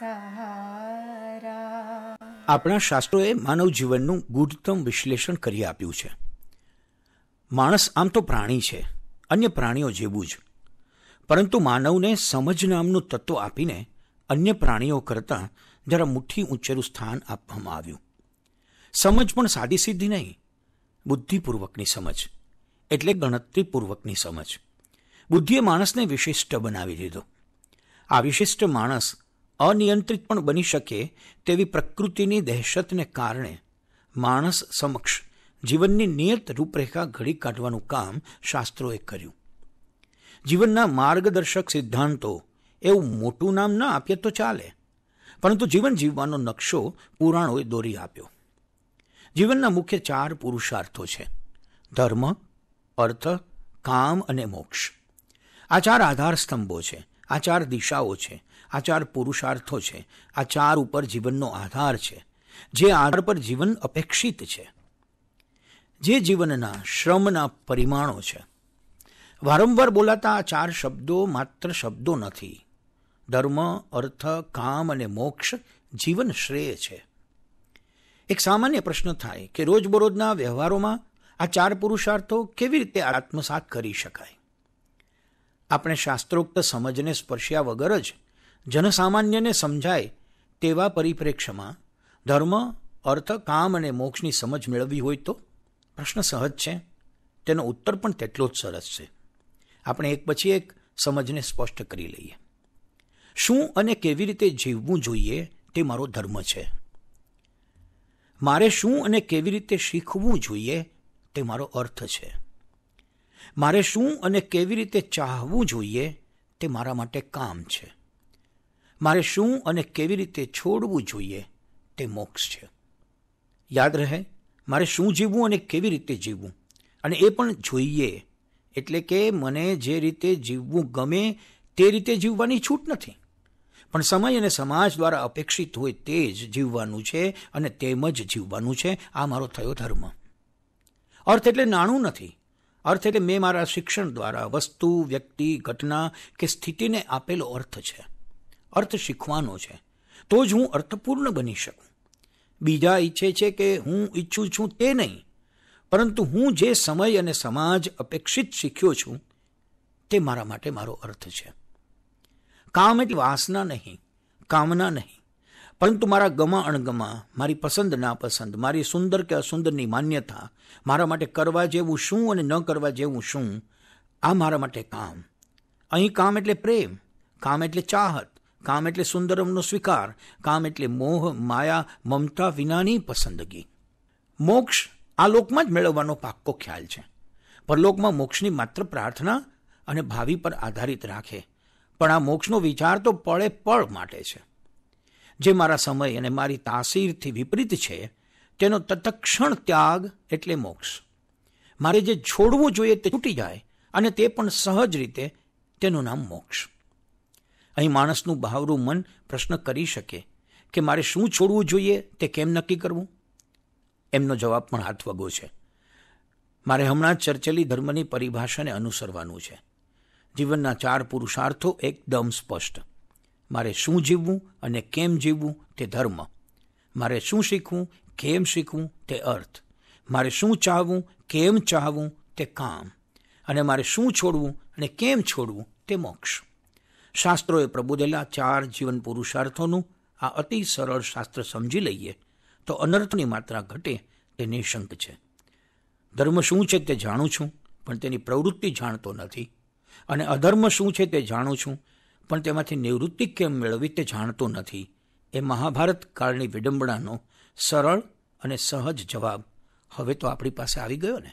સહારા આપણા શાસ્ત્રોએ માનવ જીવનનું ગુઢતમ વિશ્લેષણ કરી આપ્યું છે માણસ આમ તો પ્રાણી છે અન્ય પ્રાણીઓ જેવું જ પરંતુ માનવને સમજ નામનું તત્વ આપીને અન્ય પ્રાણીઓ કરતાં જરા મુઠ્ઠી ઊંચેરું સ્થાન આપવામાં આવ્યું સમજ પણ સાદી સીધી નહીં બુદ્ધિપૂર્વકની સમજ એટલે ગણતરીપૂર્વકની સમજ બુદ્ધિએ માણસને વિશિષ્ટ બનાવી દીધો આ વિશિષ્ટ માણસ અનિયંત્રિત પણ બની શકે તેવી પ્રકૃતિની દહેશતને કારણે માણસ સમક્ષ જીવનની નિયત રૂપરેખા ઘડી કાઢવાનું કામ શાસ્ત્રોએ કર્યું જીવનના માર્ગદર્શક સિદ્ધાંતો એવું મોટું નામ ના આપીએ તો ચાલે પરંતુ જીવન જીવવાનો નકશો પુરાણોએ દોરી આપ્યો જીવનના મુખ્ય ચાર પુરુષાર્થો છે ધર્મ અર્થ કામ અને મોક્ષ આ ચાર આધાર સ્તંભો છે આ ચાર દિશાઓ છે આ ચાર પુરુષાર્થો છે આ ચાર ઉપર જીવનનો આધાર છે જે આધાર પર જીવન અપેક્ષિત છે જે જીવનના શ્રમના પરિમાણો છે વારંવાર બોલાતા આ ચાર શબ્દો માત્ર શબ્દો નથી ધર્મ અર્થ કામ અને મોક્ષ જીવન શ્રેય છે એક સામાન્ય પ્રશ્ન થાય કે રોજબરોજના વ્યવહારોમાં આ ચાર પુરુષાર્થો કેવી રીતે આત્મસાત કરી શકાય આપણે શાસ્ત્રોક્ત સમજને સ્પર્શ્યા વગર જ જનસામાન્યને સમજાય તેવા પરિપ્રેક્ષ્યમાં ધર્મ અર્થ કામ અને મોક્ષની સમજ મેળવવી હોય તો પ્રશ્ન સહજ છે તેનો ઉત્તર પણ તેટલો જ સરસ છે આપણે એક પછી એક સમજને સ્પષ્ટ કરી લઈએ શું અને કેવી રીતે જીવવું જોઈએ તે મારો ધર્મ છે મારે શું અને કેવી રીતે શીખવું જોઈએ તે મારો અર્થ છે મારે શું અને કેવી રીતે ચાહવું જોઈએ તે મારા માટે કામ છે મારે શું અને કેવી રીતે છોડવું જોઈએ તે મોક્ષ છે યાદ રહે મારે શું જીવવું અને કેવી રીતે જીવવું અને એ પણ જોઈએ એટલે કે મને જે રીતે જીવવું ગમે તે રીતે જીવવાની છૂટ નથી પણ સમય અને સમાજ દ્વારા અપેક્ષિત હોય તે જ જીવવાનું છે અને તેમ જ જીવવાનું છે આ મારો થયો ધર્મ અર્થ એટલે નાણું નથી અર્થ એટલે મેં મારા શિક્ષણ દ્વારા વસ્તુ વ્યક્તિ ઘટના કે સ્થિતિને આપેલો અર્થ છે અર્થ શીખવાનો છે તો જ હું અર્થપૂર્ણ બની શકું બીજા ઈચ્છે છે કે હું ઈચ્છું છું તે નહીં પરંતુ હું જે સમય અને સમાજ અપેક્ષિત શીખ્યો છું તે મારા માટે મારો અર્થ છે કામ એટલે વાસના નહીં કામના નહીં પરંતુ મારા ગમા અણગમા મારી પસંદ નાપસંદ મારી સુંદર કે અસુંદરની માન્યતા મારા માટે કરવા જેવું શું અને ન કરવા જેવું શું આ મારા માટે કામ અહીં કામ એટલે પ્રેમ કામ એટલે ચાહત કામ એટલે સુંદરમનો સ્વીકાર કામ એટલે મોહ માયા મમતા વિનાની પસંદગી મોક્ષ આ લોકમાં જ મેળવવાનો પાક્કો ખ્યાલ છે પરલોકમાં મોક્ષની માત્ર પ્રાર્થના અને ભાવિ પર આધારિત રાખે પણ આ મોક્ષનો વિચાર તો પળે પળ માટે છે જે મારા સમય અને મારી તાસીરથી વિપરીત છે તેનો તત્ક્ષણ ત્યાગ એટલે મોક્ષ મારે જે છોડવું જોઈએ તે છૂટી જાય અને તે પણ સહજ રીતે તેનું નામ મોક્ષ અહીં માણસનું બહાવરું મન પ્રશ્ન કરી શકે કે મારે શું છોડવું જોઈએ તે કેમ નક્કી કરવું એમનો જવાબ પણ હાથ વગો છે મારે હમણાં ચર્ચેલી ધર્મની પરિભાષાને અનુસરવાનું છે જીવનના ચાર પુરુષાર્થો એકદમ સ્પષ્ટ મારે શું જીવવું અને કેમ જીવવું તે ધર્મ મારે શું શીખવું કેમ શીખવું તે અર્થ મારે શું ચાહવું કેમ ચાહવું તે કામ અને મારે શું છોડવું અને કેમ છોડવું તે મોક્ષ શાસ્ત્રોએ પ્રબોધેલા ચાર જીવન પુરુષાર્થોનું આ અતિ સરળ શાસ્ત્ર સમજી લઈએ તો અનર્થની માત્રા ઘટે તે નિશંક છે ધર્મ શું છે તે જાણું છું પણ તેની પ્રવૃત્તિ જાણતો નથી અને અધર્મ શું છે તે જાણું છું પણ તેમાંથી નિવૃત્તિ કેમ મેળવી તે જાણતો નથી એ મહાભારત કાળની વિડંબણાનો સરળ અને સહજ જવાબ હવે તો આપણી પાસે આવી ગયો ને